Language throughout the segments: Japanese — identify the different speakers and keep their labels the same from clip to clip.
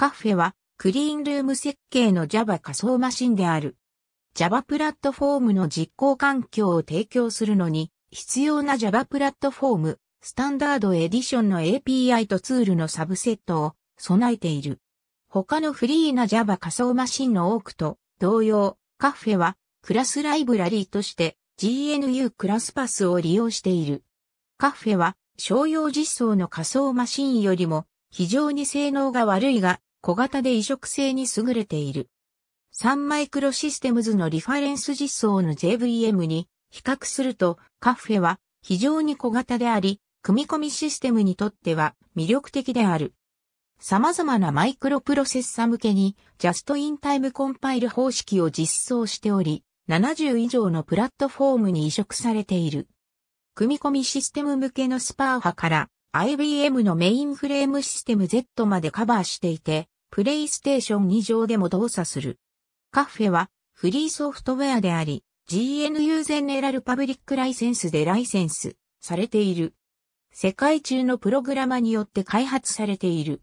Speaker 1: カフェは、クリーンルーム設計の Java 仮想マシンである。Java プラットフォームの実行環境を提供するのに、必要な Java プラットフォーム、スタンダードエディションの API とツールのサブセットを備えている。他のフリーな Java 仮想マシンの多くと同様、カフェはクラスライブラリーとして GNU クラスパスを利用している。カフェは商用実装の仮想マシンよりも非常に性能が悪いが小型で移植性に優れている。サンマイクロシステムズのリファレンス実装の JVM に比較するとカフェは非常に小型であり、組み込みシステムにとっては魅力的である。様々なマイクロプロセッサ向けにジャストインタイムコンパイル方式を実装しており、70以上のプラットフォームに移植されている。組み込みシステム向けのスパーハから IBM のメインフレームシステム Z までカバーしていて、プレイステーション2上でも動作する。カフェはフリーソフトウェアであり、GNU ゼネラルパブリックライセンスでライセンスされている。世界中のプログラマによって開発されている。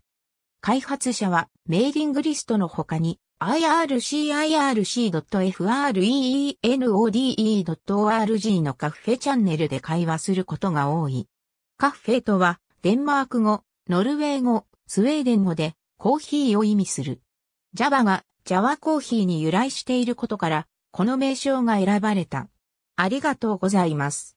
Speaker 1: 開発者はメーリングリストの他に ircirc.freenodeE.org のカフェチャンネルで会話することが多い。カッフェとは、デンマーク語、ノルウェー語、スウェーデン語で、コーヒーを意味する。ジャバが、ジャワコーヒーに由来していることから、この名称が選ばれた。ありがとうございます。